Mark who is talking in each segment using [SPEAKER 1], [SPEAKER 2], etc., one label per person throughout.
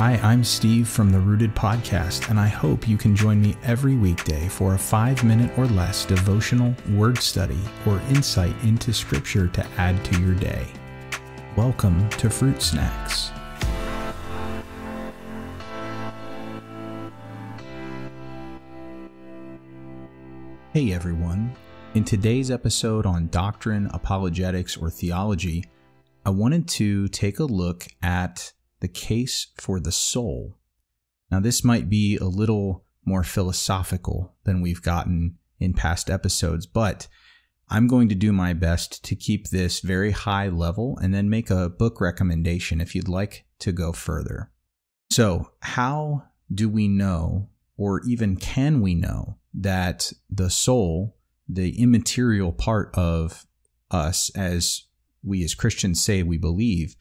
[SPEAKER 1] Hi, I'm Steve from the Rooted Podcast, and I hope you can join me every weekday for a five minute or less devotional word study or insight into Scripture to add to your day. Welcome to Fruit Snacks. Hey everyone. In today's episode on doctrine, apologetics, or theology, I wanted to take a look at the case for the soul. Now, this might be a little more philosophical than we've gotten in past episodes, but I'm going to do my best to keep this very high level and then make a book recommendation if you'd like to go further. So, how do we know, or even can we know, that the soul, the immaterial part of us, as we as Christians say we believe,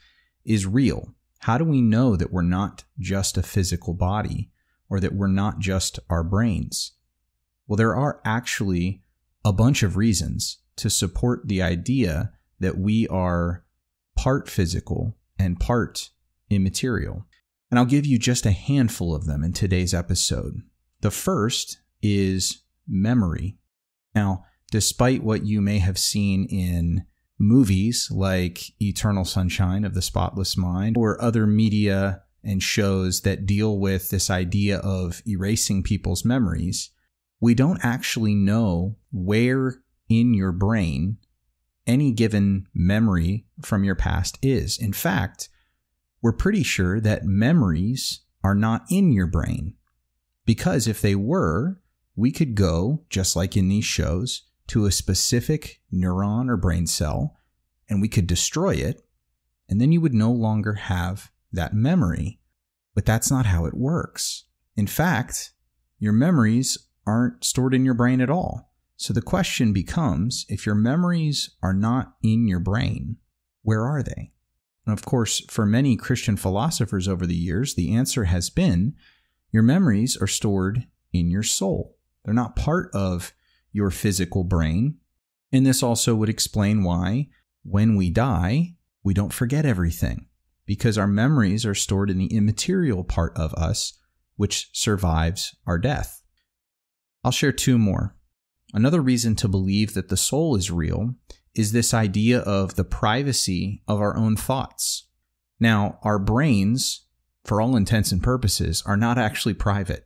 [SPEAKER 1] is real? How do we know that we're not just a physical body or that we're not just our brains? Well, there are actually a bunch of reasons to support the idea that we are part physical and part immaterial. And I'll give you just a handful of them in today's episode. The first is memory. Now, despite what you may have seen in movies like Eternal Sunshine of the Spotless Mind or other media and shows that deal with this idea of erasing people's memories, we don't actually know where in your brain any given memory from your past is. In fact, we're pretty sure that memories are not in your brain because if they were, we could go, just like in these shows, to a specific neuron or brain cell, and we could destroy it, and then you would no longer have that memory. But that's not how it works. In fact, your memories aren't stored in your brain at all. So the question becomes if your memories are not in your brain, where are they? And of course, for many Christian philosophers over the years, the answer has been your memories are stored in your soul. They're not part of your physical brain. And this also would explain why, when we die, we don't forget everything, because our memories are stored in the immaterial part of us, which survives our death. I'll share two more. Another reason to believe that the soul is real is this idea of the privacy of our own thoughts. Now, our brains, for all intents and purposes, are not actually private.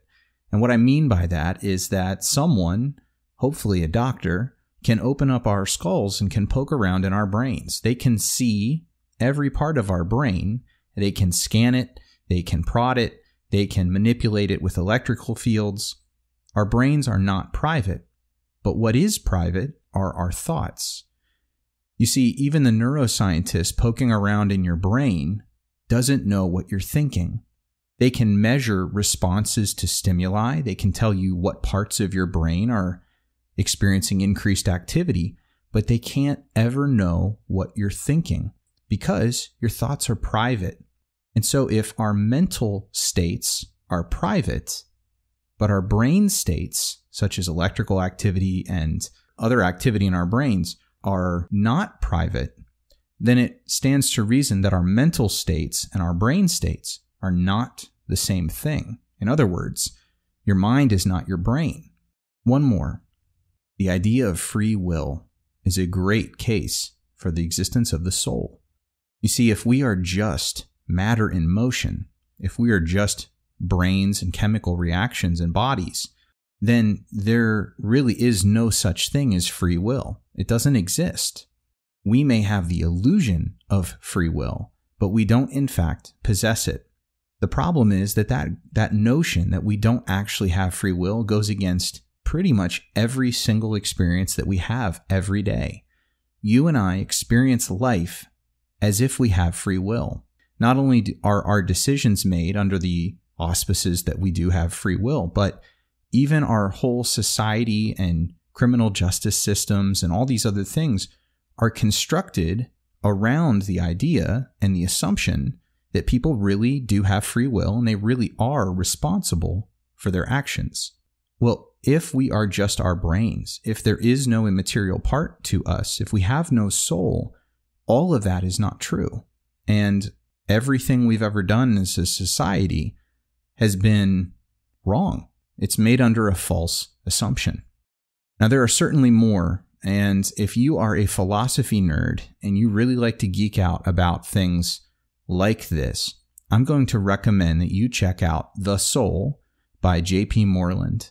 [SPEAKER 1] And what I mean by that is that someone hopefully a doctor, can open up our skulls and can poke around in our brains. They can see every part of our brain. They can scan it, they can prod it, they can manipulate it with electrical fields. Our brains are not private, but what is private are our thoughts. You see, even the neuroscientist poking around in your brain doesn't know what you're thinking. They can measure responses to stimuli, they can tell you what parts of your brain are experiencing increased activity, but they can't ever know what you're thinking because your thoughts are private. And so, if our mental states are private, but our brain states, such as electrical activity and other activity in our brains, are not private, then it stands to reason that our mental states and our brain states are not the same thing. In other words, your mind is not your brain. One more. The idea of free will is a great case for the existence of the soul. You see, if we are just matter in motion, if we are just brains and chemical reactions and bodies, then there really is no such thing as free will. It doesn't exist. We may have the illusion of free will, but we don't in fact possess it. The problem is that that, that notion that we don't actually have free will goes against pretty much every single experience that we have every day. You and I experience life as if we have free will. Not only are our decisions made under the auspices that we do have free will, but even our whole society and criminal justice systems and all these other things are constructed around the idea and the assumption that people really do have free will and they really are responsible for their actions. Well, if we are just our brains, if there is no immaterial part to us, if we have no soul, all of that is not true. And everything we've ever done as a society has been wrong. It's made under a false assumption. Now, there are certainly more. And if you are a philosophy nerd and you really like to geek out about things like this, I'm going to recommend that you check out The Soul by J.P. Moreland.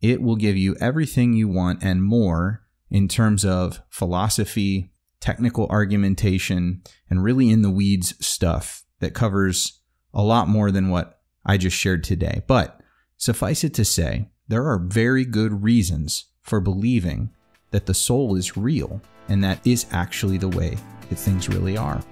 [SPEAKER 1] It will give you everything you want and more in terms of philosophy, technical argumentation, and really in the weeds stuff that covers a lot more than what I just shared today. But suffice it to say, there are very good reasons for believing that the soul is real and that is actually the way that things really are.